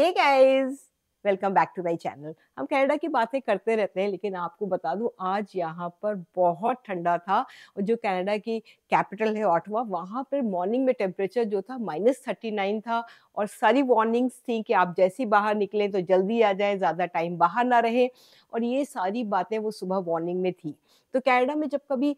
Hey guys welcome back to my channel हम Canada की बातें करते रहते हैं लेकिन आपको बता दूं आज यहाँ पर बहुत ठंडा था और जो कनाडा की कैपिटल है ऑटवा वहाँ पर मॉर्निंग में टेम्परेचर जो था माइनस थर्टी नाइन था और सारी वार्निंग्स थी कि आप जैसे बाहर निकलें तो जल्दी आ जाएं ज़्यादा टाइम बाहर ना रहें और ये सारी बातें वो सुबह वार्निंग में थी तो कैनेडा में जब कभी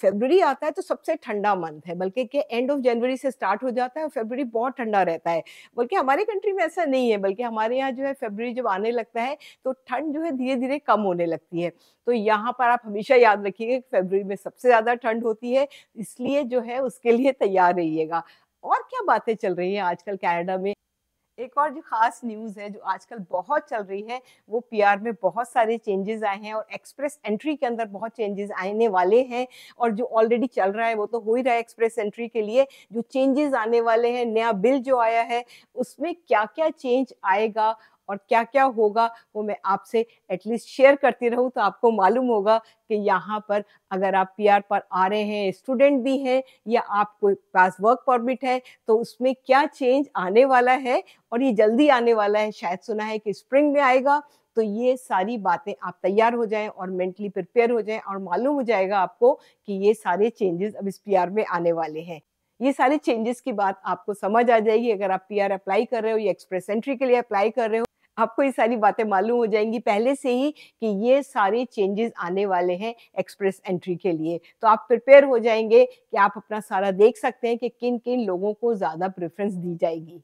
फेबररी आता है तो सबसे ठंडा मंथ है बल्कि के एंड ऑफ जनवरी से स्टार्ट हो जाता है और फेबररी बहुत ठंडा रहता है बल्कि हमारे कंट्री में ऐसा नहीं है बल्कि हमारे यहाँ जो है फेबररी जब आने लगता है तो ठंड जो है धीरे धीरे कम होने लगती है तो यहाँ पर आप हमेशा याद रखिएगा कि फेबररी में सबसे ज़्यादा ठंड होती है इसलिए जो है उसके लिए तैयार रहिएगा और क्या बातें चल रही हैं आजकल कनाडा में एक और जो खास न्यूज़ है जो आजकल बहुत चल रही है वो पीआर में बहुत सारे चेंजेस आए हैं और एक्सप्रेस एंट्री के अंदर बहुत चेंजेस आने वाले हैं और जो ऑलरेडी चल रहा है वो तो हो ही रहा है एक्सप्रेस एंट्री के लिए जो चेंजेस आने वाले हैं नया बिल जो आया है उसमें क्या क्या चेंज आएगा और क्या क्या होगा वो मैं आपसे एटलीस्ट शेयर करती रहूँ तो आपको मालूम होगा कि यहाँ पर अगर आप आर पर आ रहे हैं स्टूडेंट भी हैं या आपको पास वर्क परमिट है तो उसमें क्या चेंज आने वाला है और ये जल्दी आने वाला है शायद सुना है कि स्प्रिंग में आएगा तो ये सारी बातें आप तैयार हो जाएं और मेंटली प्रिपेयर हो जाएं और मालूम हो जाएगा आपको कि ये सारे चेंजेस अब इस पीआर में आने वाले हैं ये सारे चेंजेस की बात आपको समझ आ जाएगी अगर आप पीआर अप्लाई कर रहे हो या एक्सप्रेस एंट्री के लिए अप्लाई कर रहे हो आपको ये सारी बातें मालूम हो जाएंगी पहले से ही कि ये सारे चेंजेस आने वाले हैं एक्सप्रेस एंट्री के लिए तो आप प्रिपेयर हो जाएंगे कि आप अपना सारा देख सकते हैं कि किन किन लोगों को ज़्यादा प्रेफरेंस दी जाएगी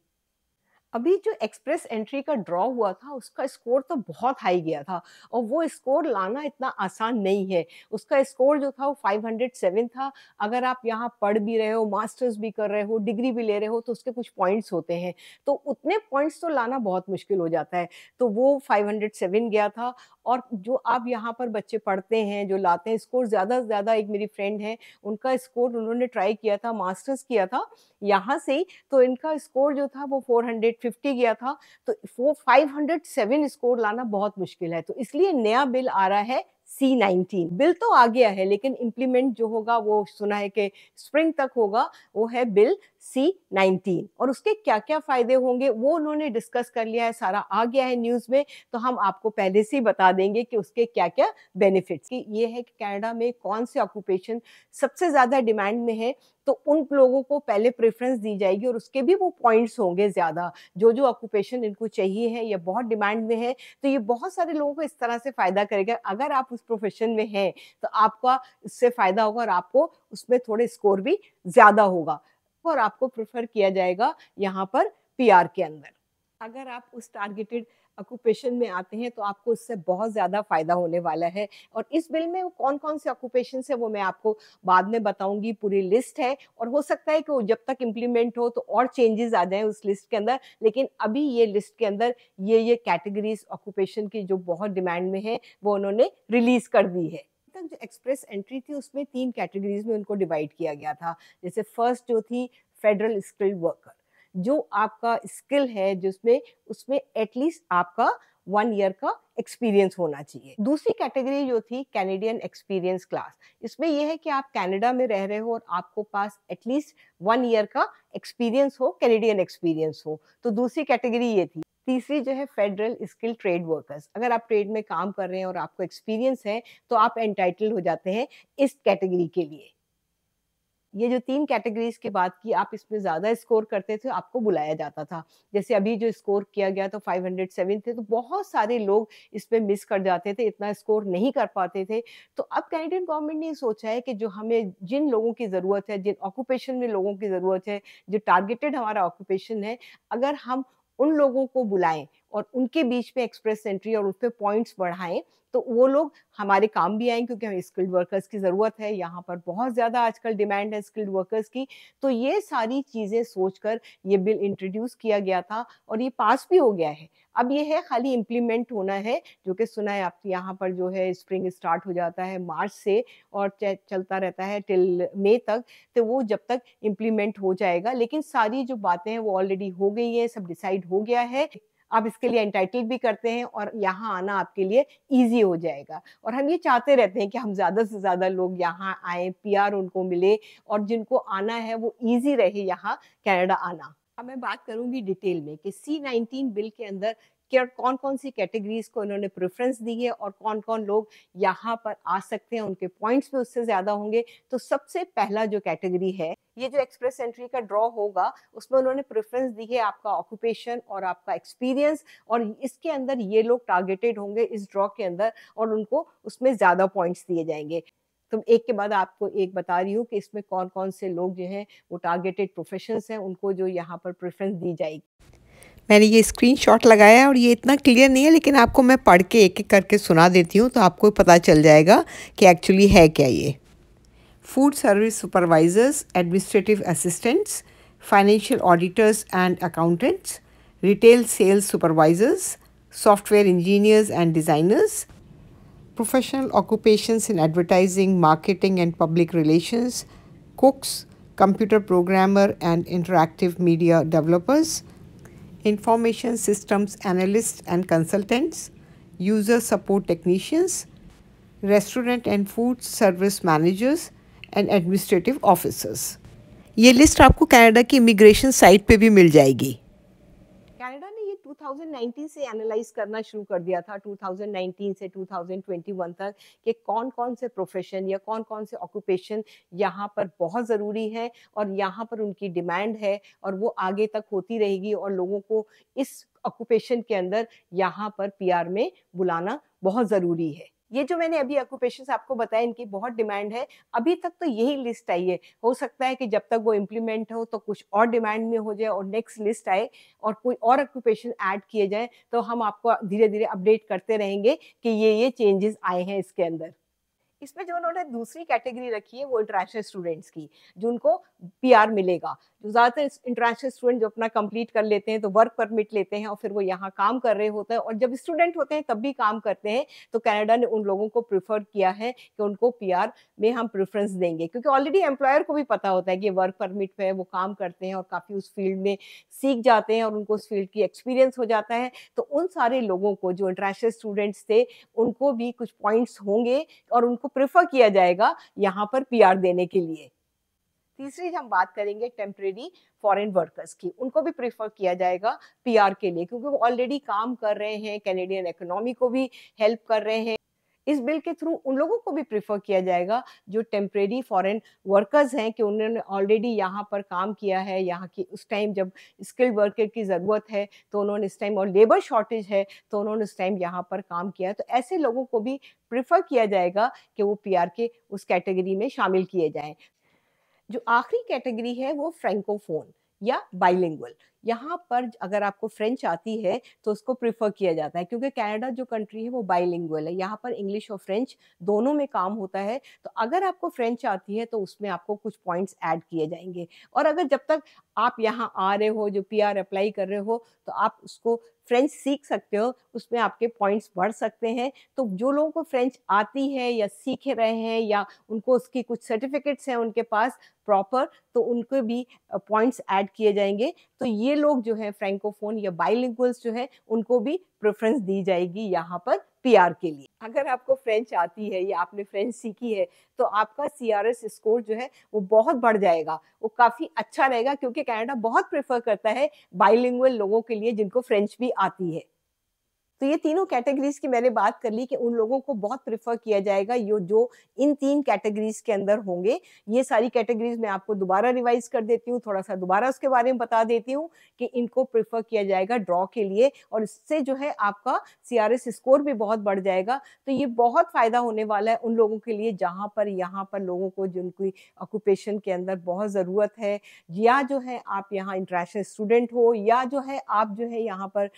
अभी जो एक्सप्रेस एंट्री का ड्रॉ हुआ था उसका स्कोर तो बहुत हाई गया था और वो स्कोर लाना इतना आसान नहीं है उसका स्कोर जो था वो 507 था अगर आप यहाँ पढ़ भी रहे हो मास्टर्स भी कर रहे हो डिग्री भी ले रहे हो तो उसके कुछ पॉइंट्स होते हैं तो उतने पॉइंट्स तो लाना बहुत मुश्किल हो जाता है तो वो फाइव गया था और जो आप यहाँ पर बच्चे पढ़ते हैं जो लाते हैं स्कोर ज़्यादा से ज़्यादा एक मेरी फ्रेंड है उनका स्कोर उन्होंने ट्राई किया था मास्टर्स किया था यहाँ से ही तो इनका स्कोर जो था वो फोर हंड्रेड 850 गया था तो वो 507 स्कोर लाना बहुत मुश्किल है तो इसलिए नया बिल आ रहा है सी नाइनटीन बिल तो आ गया है लेकिन इम्प्लीमेंट जो होगा वो सुना है कि स्प्रिंग तक होगा वो है बिल सी नाइनटीन और उसके क्या क्या फ़ायदे होंगे वो उन्होंने डिस्कस कर लिया है सारा आ गया है न्यूज़ में तो हम आपको पहले से ही बता देंगे कि उसके क्या क्या बेनिफिट्स कि ये है कि कैनेडा में कौन से ऑक्यूपेशन सबसे ज़्यादा डिमांड में है तो उन लोगों को पहले प्रेफरेंस दी जाएगी और उसके भी वो पॉइंट्स होंगे ज़्यादा जो जो ऑक्यूपेशन इनको चाहिए है या बहुत डिमांड में है तो ये बहुत सारे लोगों को इस तरह से फ़ायदा करेगा अगर आप उस प्रोफेशन में हैं तो आपका इससे फ़ायदा होगा और आपको उसमें थोड़े स्कोर भी ज़्यादा होगा और आपको प्रेफर किया जाएगा यहाँ पर पीआर के अंदर अगर आप उस टारगेटेड ऑक्यूपेशन में आते हैं तो आपको उससे बहुत ज़्यादा फ़ायदा होने वाला है और इस बिल में वो कौन कौन से ऑक्यूपेशन है वो मैं आपको बाद में बताऊंगी पूरी लिस्ट है और हो सकता है कि वो जब तक इम्प्लीमेंट हो तो और चेंजेस आ जाएं उस लिस्ट के अंदर लेकिन अभी ये लिस्ट के अंदर ये ये कैटेगरीज ऑक्यूपेशन की जो बहुत डिमांड में है वो उन्होंने रिलीज़ कर दी है तक जो एक्सप्रेस एंट्री थी उसमें तीन कैटेगरीज में उनको डिवाइड किया गया था जैसे फर्स्ट जो थी फेडरल स्किल्ड वर्कर जो आपका स्किल है जिसमें उसमें एटलीस्ट आपका वन ईयर का एक्सपीरियंस होना चाहिए दूसरी कैटेगरी जो थी कैनेडियन एक्सपीरियंस क्लास इसमें यह है कि आप कैनेडा में रह रहे हो और आपको पास एटलीस्ट वन ईयर का एक्सपीरियंस हो कैनेडियन एक्सपीरियंस हो तो दूसरी कैटेगरी ये थी तीसरी जो है फेडरल स्किल ट्रेड वर्कर्स अगर आप ट्रेड में काम कर रहे हैं और आपको एक्सपीरियंस है तो आप एंटाइटल हो जाते हैं इस कैटेगरी के लिए ये जो तीन कैटेगरीज की बात की आप इसमें ज़्यादा स्कोर करते थे आपको बुलाया जाता था जैसे अभी जो स्कोर किया गया तो 507 थे तो बहुत सारे लोग इसमें मिस कर जाते थे इतना स्कोर नहीं कर पाते थे तो अब कैनेडियन गवर्नमेंट ने सोचा है कि जो हमें जिन लोगों की ज़रूरत है जिन ऑक्यूपेशन में लोगों की ज़रूरत है जो टारगेटेड हमारा ऑक्यूपेशन है अगर हम उन लोगों को बुलाएं और उनके बीच में एक्सप्रेस एंट्री और उस पर पॉइंट्स बढ़ाएं तो वो लोग हमारे काम भी आए क्योंकि हमें स्किल्ड वर्कर्स की ज़रूरत है यहाँ पर बहुत ज़्यादा आजकल डिमांड है स्किल्ड वर्कर्स की तो ये सारी चीज़ें सोचकर ये बिल इंट्रोड्यूस किया गया था और ये पास भी हो गया है अब ये है खाली इम्प्लीमेंट होना है जो कि सुना है आप यहाँ पर जो है स्प्रिंग स्टार्ट हो जाता है मार्च से और चलता रहता है टिल मई तक तो वो जब तक इम्प्लीमेंट हो जाएगा लेकिन सारी जो बातें हैं वो ऑलरेडी हो गई हैं सब डिसाइड हो गया है आप इसके लिए एंटाइटल भी करते हैं और यहाँ आना आपके लिए ईजी हो जाएगा और हम ये चाहते रहते हैं कि हम ज़्यादा से ज़्यादा लोग यहाँ आए पी उनको मिले और जिनको आना है वो ईजी रहे यहाँ कैनेडा आना मैं बात करूंगी डिटेल में कि सी नाइनटीन बिल के अंदर कि और कौन कौन सी कैटेगरीज को इन्होंने प्रेफरेंस दी है और कौन कौन लोग यहाँ पर आ सकते हैं उनके पॉइंट्स भी उससे ज़्यादा होंगे तो सबसे पहला जो कैटेगरी है ये जो एक्सप्रेस एंट्री का ड्रॉ होगा उसमें उन्होंने प्रेफरेंस दी है आपका ऑक्यूपेशन और आपका एक्सपीरियंस और इसके अंदर ये लोग टारगेटेड होंगे इस ड्रॉ के अंदर और उनको उसमें ज़्यादा पॉइंट्स दिए जाएंगे तो एक के बाद आपको एक बता रही हूँ कि इसमें कौन कौन से लोग जो हैं वो टारगेटेड प्रोफेशंस हैं उनको जो यहाँ पर प्रेफरेंस दी जाएगी मैंने ये स्क्रीनशॉट लगाया और ये इतना क्लियर नहीं है लेकिन आपको मैं पढ़ के एक एक करके सुना देती हूँ तो आपको पता चल जाएगा कि एक्चुअली है क्या ये food service supervisors administrative assistants financial auditors and accountants retail sales supervisors software engineers and designers professional occupations in advertising marketing and public relations, cooks computer programmer and interactive media developers information systems analysts and consultants, user support technicians, restaurant and food service managers and administrative officers. ये list आपको Canada की immigration site पे भी मिल जाएगी 2019 से analyse करना शुरू कर दिया था 2019 से 2021 तक कि कौन कौन से प्रोफेशन या कौन कौन से ऑक्यूपेशन यहाँ पर बहुत ज़रूरी है और यहाँ पर उनकी डिमांड है और वो आगे तक होती रहेगी और लोगों को इस ऑक्यूपेशन के अंदर यहाँ पर पीआर में बुलाना बहुत ज़रूरी है ये जो मैंने अभी ऑक्यूपेशन आपको बताया इनकी बहुत डिमांड है अभी तक तो यही लिस्ट आई है हो सकता है कि जब तक वो इम्प्लीमेंट हो तो कुछ और डिमांड में हो जाए और नेक्स्ट लिस्ट आए और कोई और ऑक्यूपेशन ऐड किए जाए तो हम आपको धीरे धीरे अपडेट करते रहेंगे कि ये ये चेंजेस आए हैं इसके अंदर इसमें जो उन्होंने दूसरी कैटेगरी रखी है वो इंटरनेशनल स्टूडेंट्स की जो उनको पीआर मिलेगा जो ज़्यादातर इंटरनेशनल स्टूडेंट जो अपना कंप्लीट कर लेते हैं तो वर्क परमिट लेते हैं और फिर वो यहाँ काम कर रहे होते हैं और जब स्टूडेंट होते हैं तब भी काम करते हैं तो कनाडा ने उन लोगों को प्रिफर किया है कि उनको पी में हम प्रेफरेंस देंगे क्योंकि ऑलरेडी एम्प्लॉयर को भी पता होता है कि वर्क परमिट पर वो काम करते हैं और काफ़ी उस फील्ड में सीख जाते हैं और उनको उस फील्ड की एक्सपीरियंस हो जाता है तो उन सारे लोगों को जो इंटरनेशनल स्टूडेंट्स थे उनको भी कुछ पॉइंट्स होंगे और उनको प्रेफर किया जाएगा यहाँ पर पी देने के लिए तीसरी हम बात करेंगे टेम्परेरी फॉरेन वर्कर्स की उनको भी प्रीफर किया जाएगा पीआर के लिए क्योंकि वो ऑलरेडी काम कर रहे हैं कैनेडियन इकोनॉमी को भी हेल्प कर रहे हैं इस बिल के थ्रू उन लोगों को भी प्रिफर किया जाएगा जो टेम्परेरी फॉरेन वर्कर्स हैं कि उन्होंने ऑलरेडी यहाँ पर काम किया है यहाँ की उस टाइम जब स्किल्ड वर्कर की ज़रूरत है तो उन्होंने इस टाइम और लेबर शॉर्टेज है तो उन्होंने उस टाइम यहाँ पर काम किया तो ऐसे लोगों को भी प्रिफर किया जाएगा कि वो पी के उस कैटेगरी में शामिल किए जाएँ जो आखिरी कैटेगरी है वो फ्रेंकोफोन या बाइलिंगुअल यहाँ पर अगर आपको फ्रेंच आती है तो उसको प्रिफर किया जाता है क्योंकि कनाडा जो कंट्री है वो बाईलिंगुअल है यहाँ पर इंग्लिश और फ्रेंच दोनों में काम होता है तो अगर आपको फ्रेंच आती है तो उसमें आपको कुछ पॉइंट्स ऐड किए जाएंगे और अगर जब तक आप यहाँ आ रहे हो जो पी अप्लाई कर रहे हो तो आप उसको फ्रेंच सीख सकते हो उसमें आपके पॉइंट्स बढ़ सकते हैं तो जो लोगों को फ्रेंच आती है या सीख रहे हैं या उनको उसकी कुछ सर्टिफिकेट्स हैं उनके पास प्रॉपर तो उनको भी पॉइंट्स ऐड किए जाएंगे तो ये ये लोग जो है फ्रेंकोफोन या बाइलिंगल्स जो है उनको भी प्रेफरेंस दी जाएगी यहाँ पर पीआर के लिए अगर आपको फ्रेंच आती है या आपने फ्रेंच सीखी है तो आपका सीआरएस स्कोर जो है वो बहुत बढ़ जाएगा वो काफ़ी अच्छा रहेगा क्योंकि कनाडा बहुत प्रेफर करता है बाइलिंगुअल लोगों के लिए जिनको फ्रेंच भी आती है तो ये तीनों कैटेगरीज की मैंने बात कर ली कि उन लोगों को बहुत प्रेफर किया जाएगा ये जो इन तीन कैटेगरीज के अंदर होंगे ये सारी कैटेगरीज मैं आपको दोबारा रिवाइज कर देती हूँ थोड़ा सा दोबारा उसके बारे में बता देती हूँ कि इनको प्रिफर किया जाएगा ड्रॉ के लिए और इससे जो है आपका सी स्कोर भी बहुत बढ़ जाएगा तो ये बहुत फ़ायदा होने वाला है उन लोगों के लिए जहाँ पर यहाँ पर लोगों को जिनकी ऑक्यूपेशन के अंदर बहुत ज़रूरत है या जो है आप यहाँ इंटरनेशनल स्टूडेंट हो या जो है आप जो है यहाँ पर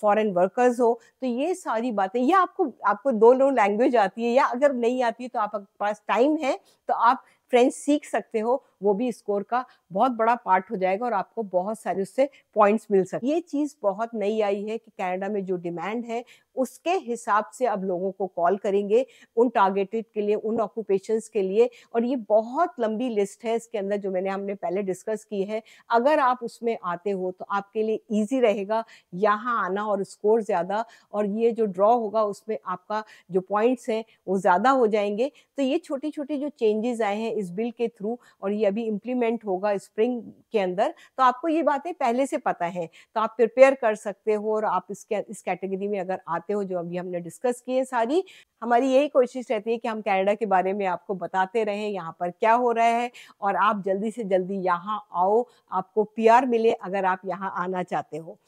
फॉरेन वर्कर्स हो तो ये सारी बातें या आपको आपको दोनों लैंग्वेज आती है या अगर नहीं आती है तो आपके पास टाइम है तो आप फ्रेंच सीख सकते हो वो भी स्कोर का बहुत बड़ा पार्ट हो जाएगा और आपको बहुत सारे उससे पॉइंट्स मिल सकते ये चीज़ बहुत नई आई है कि कनाडा में जो डिमांड है उसके हिसाब से अब लोगों को कॉल करेंगे उन टारगेटेड के लिए उन ऑक्यूपेशन के लिए और ये बहुत लंबी लिस्ट है इसके अंदर जो मैंने हमने पहले डिस्कस की है अगर आप उसमें आते हो तो आपके लिए ईजी रहेगा यहाँ आना और स्कोर ज़्यादा और ये जो ड्रॉ होगा उसमें आपका जो पॉइंट्स हैं वो ज़्यादा हो जाएंगे तो ये छोटी छोटी जो चेंजेस आए हैं इस बिल के थ्रू और ये अभी इम्प्लीमेंट होगा स्प्रिंग के अंदर तो आपको ये बातें पहले से पता है तो आप प्रिपेयर कर सकते हो और आप इसके इस कैटेगरी में अगर आते बातें हो जो अभी हमने डिस्कस की है सारी हमारी यही कोशिश रहती है कि हम कनाडा के बारे में आपको बताते रहें यहाँ पर क्या हो रहा है और आप जल्दी से जल्दी यहाँ आओ आपको पीआर मिले अगर आप यहाँ आना चाहते हो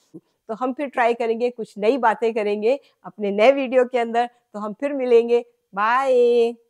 तो हम फिर ट्राई करेंगे कुछ नई बातें करेंगे अपने नए वीडियो के अंदर तो हम फिर मिलेंगे बाय